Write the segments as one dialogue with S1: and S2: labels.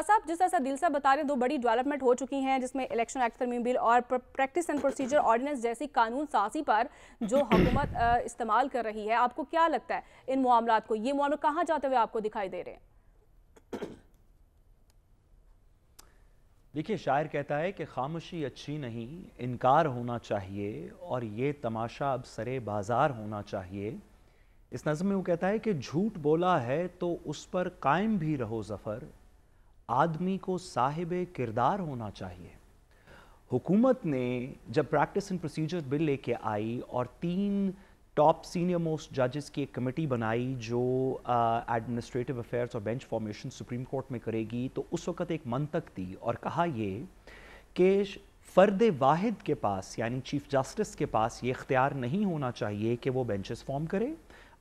S1: साथ साथ जिस तरह से दिल साहब बता रहे दो बड़ी डेवलपमेंट हो चुकी हैं जिसमें इलेक्शन एक्ट तरमीम बिल और प्रैक्टिस एंड प्रोसीजर ऑर्डिनेंस जैसी कानून साजी पर जो हुकूमत इस्तेमाल कर रही है आपको क्या लगता है इन मामला को ये मामला कहाँ जाते हुए आपको दिखाई दे रहे हैं देखिए शायर कहता है कि खामोशी अच्छी नहीं इनकार होना चाहिए और ये तमाशा अब सरे बाजार होना चाहिए इस नज़म में वो कहता है कि झूठ बोला है तो उस पर कायम भी रहो ज़फ़र आदमी को साहिब किरदार होना चाहिए हुकूमत ने जब प्रैक्टिस एंड प्रोसीजर बिल लेके आई और तीन टॉप सीनियर मोस्ट जजेस की एक कमेटी बनाई जो एडमिनिस्ट्रेटिव अफेयर्स और बेंच फॉर्मेशन सुप्रीम कोर्ट में करेगी तो उस वक्त एक मंतक दी और कहा ये कि फ़र्द वाहिद के पास यानी चीफ जस्टिस के पास ये इख्तियार नहीं होना चाहिए कि वो बेंचेस फॉर्म करे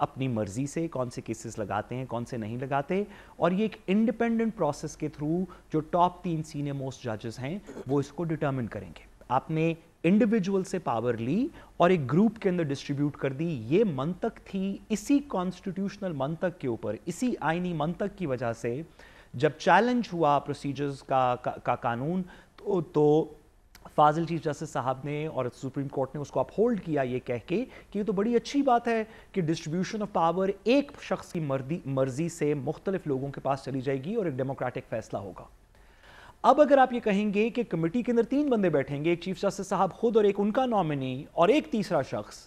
S1: अपनी मर्ज़ी से कौन से केसेस लगाते हैं कौन से नहीं लगाते और ये एक इंडिपेंडेंट प्रोसेस के थ्रू जो टॉप तीन सीनियर मोस्ट जजेस हैं वो इसको डिटर्मिन करेंगे आपने इंडिविजुअल से पावर ली और एक ग्रुप के अंदर डिस्ट्रीब्यूट कर दी ये मंतक थी इसी कॉन्स्टिट्यूशनल मंतक के ऊपर इसी आइनी मंतक की वजह से जब चैलेंज हुआ प्रोसीजर्स का, का, का कानून तो, तो फाजिल चीफ जस्टिस साहब ने और सुप्रीम कोर्ट ने उसको अपहोल्ड किया ये कह के कि ये तो बड़ी अच्छी बात है कि डिस्ट्रीब्यूशन ऑफ पावर एक शख्स की मर्दी मर्जी से मुख्तलिफ लोगों के पास चली जाएगी और एक डेमोक्रेटिक फैसला होगा अब अगर आप ये कहेंगे कि कमेटी के अंदर तीन बंदे बैठेंगे एक चीफ जस्टिस साहब खुद और एक उनका नॉमिनी और एक तीसरा शख्स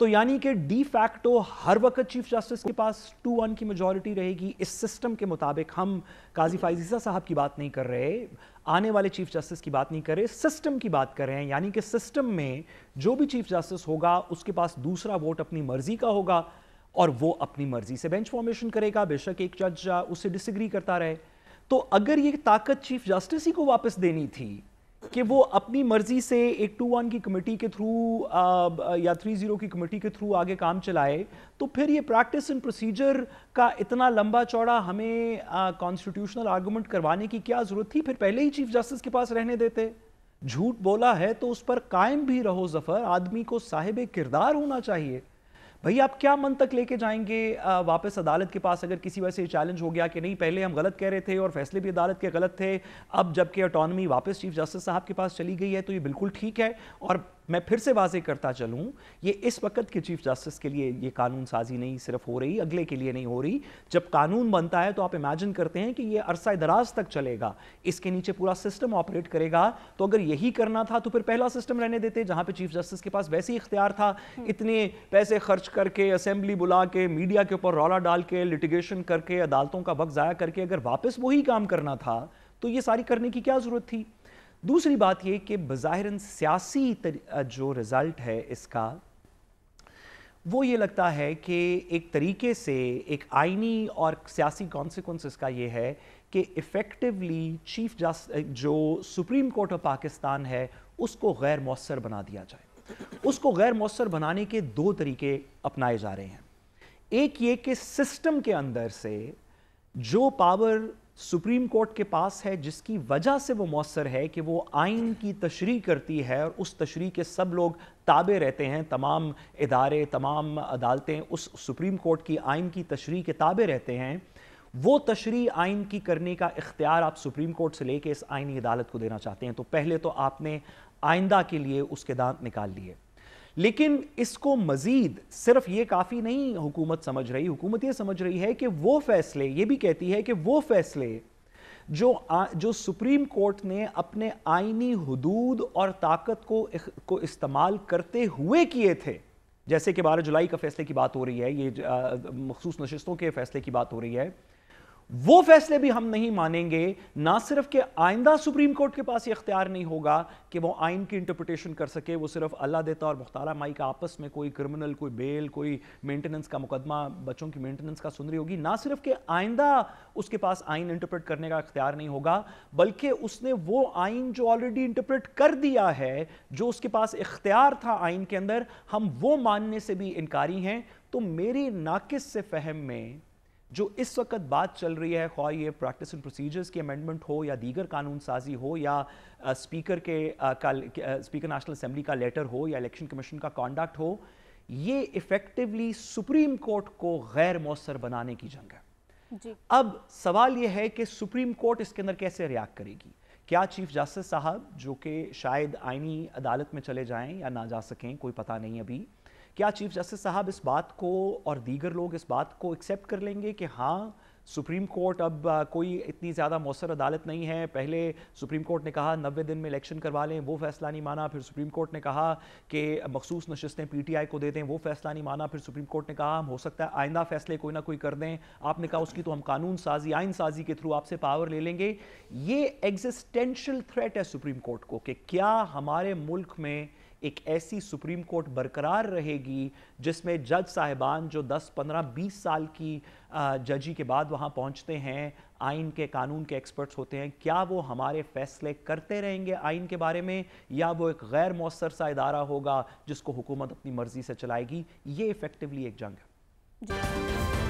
S1: तो यानी कि डी फैक्टो हर वक्त चीफ जस्टिस के पास टू वन की मेजोरिटी रहेगी इस सिस्टम के मुताबिक हम काजी फाइजीसा साहब की बात नहीं कर रहे आने वाले चीफ जस्टिस की बात नहीं कर रहे सिस्टम की बात कर रहे हैं यानी कि सिस्टम में जो भी चीफ जस्टिस होगा उसके पास दूसरा वोट अपनी मर्जी का होगा और वो अपनी मर्जी से बेंच फॉर्मेशन करेगा बेशक एक जज उससे डिसग्री करता रहे तो अगर ये ताकत चीफ जस्टिस ही को वापस देनी थी कि वो अपनी मर्जी से एक टू वन की कमेटी के थ्रू या थ्री जीरो की कमेटी के थ्रू आगे काम चलाए तो फिर ये प्रैक्टिस एंड प्रोसीजर का इतना लंबा चौड़ा हमें कॉन्स्टिट्यूशनल आर्गूमेंट करवाने की क्या जरूरत थी फिर पहले ही चीफ जस्टिस के पास रहने देते झूठ बोला है तो उस पर कायम भी रहो जफर आदमी को साहिब किरदार होना चाहिए भाई आप क्या मन तक लेके जाएंगे वापस अदालत के पास अगर किसी वजह से चैलेंज हो गया कि नहीं पहले हम गलत कह रहे थे और फैसले भी अदालत के गलत थे अब जबकि अटॉनमी वापस चीफ जस्टिस साहब के पास चली गई है तो ये बिल्कुल ठीक है और मैं फिर से वाजे करता चलूं ये इस वक्त के चीफ जस्टिस के लिए ये कानून साजी नहीं सिर्फ हो रही अगले के लिए नहीं हो रही जब कानून बनता है तो आप इमेजिन करते हैं कि ये अरसा दराज तक चलेगा इसके नीचे पूरा सिस्टम ऑपरेट करेगा तो अगर यही करना था तो फिर पहला सिस्टम रहने देते जहां पे चीफ जस्टिस के पास वैसे ही इख्तियार था हम्म। इतने पैसे खर्च करके असेंबली बुला के मीडिया के ऊपर रौला डाल के लिटिगेशन करके अदालतों का वक्त ज़ाया करके अगर वापस वही काम करना था तो ये सारी करने की क्या ज़रूरत थी दूसरी बात यह कि बाहर सियासी जो रिज़ल्ट है इसका वो ये लगता है कि एक तरीके से एक आइनी और सियासी कॉन्सिक्वेंस इसका ये है कि इफ़ेक्टिवली चीफ जस्ट जो सुप्रीम कोर्ट ऑफ पाकिस्तान है उसको गैर मौसर बना दिया जाए उसको गैर मौसर बनाने के दो तरीके अपनाए जा रहे हैं एक ये कि सिस्टम के अंदर से जो पावर सुप्रीम कोर्ट के पास है जिसकी वजह से वो मौसर है कि वो आइन की तशरी करती है और उस तशरी के सब लोग ताबे रहते हैं तमाम इदारे तमाम अदालतें उस सुप्रीम कोर्ट की आइन की तशरी के ताबे रहते हैं वो तशरी आइन की करने का इख्तियार आप सुप्रीम कोर्ट से लेके इस आइनी अदालत को देना चाहते हैं तो पहले तो आपने आइंदा के लिए उसके दांत निकाल लिए लेकिन इसको मजीद सिर्फ ये काफ़ी नहीं हुकूमत समझ रही हुकूमत ये समझ रही है कि वो फैसले ये भी कहती है कि वो फैसले जो आ, जो सुप्रीम कोर्ट ने अपने आइनी हदूद और ताकत को को इस्तेमाल करते हुए किए थे जैसे कि बारह जुलाई का फैसले की बात हो रही है ये मखसूस नशस्तों के फैसले की बात हो रही है वो फैसले भी हम नहीं मानेंगे ना सिर्फ के आइंदा सुप्रीम कोर्ट के पास ये अख्तियार नहीं होगा कि वो आइन की इंटरप्रिटेशन कर सके वो सिर्फ अल्लाह देता और मुख्तारा माई का आपस में कोई क्रिमिनल कोई बेल कोई मेंटेनेंस का मुकदमा बच्चों की मेंटेनेंस का सुन रही होगी ना सिर्फ के आइंदा उसके पास आइन इंटरप्रेट करने का अख्तियार नहीं होगा बल्कि उसने वो आइन जो ऑलरेडी इंटरप्रेट कर दिया है जो उसके पास इख्तियार था आइन के अंदर हम वो मानने से भी इनकारी हैं तो मेरी नाकिस से फहम में जो इस वक्त बात चल रही है ख्वा ये प्रैक्टिस एंड प्रोसीजर्स की अमेंडमेंट हो या दीगर कानून साजी हो या आ, स्पीकर के आ, का स्पीकर नेशनल असम्बली का लेटर हो या इलेक्शन कमीशन का कॉन्डक्ट हो ये इफ़ेक्टिवली सुप्रीम कोर्ट को गैर मौसर बनाने की जंग है जी। अब सवाल यह है कि सुप्रीम कोर्ट इसके अंदर कैसे रिएक्ट करेगी क्या चीफ जस्टिस साहब जो कि शायद आइनी अदालत में चले जाएं या ना जा सकें कोई पता नहीं अभी क्या चीफ जस्टिस साहब इस बात को और दीगर लोग इस बात को एक्सेप्ट कर लेंगे कि हाँ सुप्रीम कोर्ट अब कोई इतनी ज़्यादा मौसर अदालत नहीं है पहले सुप्रीम कोर्ट ने कहा नबे दिन में इलेक्शन करवा लें वो फैसला नहीं माना फिर सुप्रीम कोर्ट ने कहा कि मखसूस नशस्तें पीटीआई को दे दें वो फैसला नहीं माना फिर सुप्रीम कोर्ट ने कहा हम हो सकता है आइंदा फैसले कोई ना कोई कर दें आपने कहा उसकी तो हम कानून साजी आइन साजी के थ्रू आपसे पावर ले लेंगे ये एग्जिस्टेंशल थ्रेट है सुप्रीम कोर्ट को कि क्या हमारे मुल्क में एक ऐसी सुप्रीम कोर्ट बरकरार रहेगी जिसमें जज साहिबान जो 10, 15, 20 साल की जजी के बाद वहाँ पहुँचते हैं आइन के कानून के एक्सपर्ट्स होते हैं क्या वो हमारे फैसले करते रहेंगे आइन के बारे में या वो एक गैर मौसर सा इदारा होगा जिसको हुकूमत अपनी मर्ज़ी से चलाएगी ये इफ़ेक्टिवली एक जंग है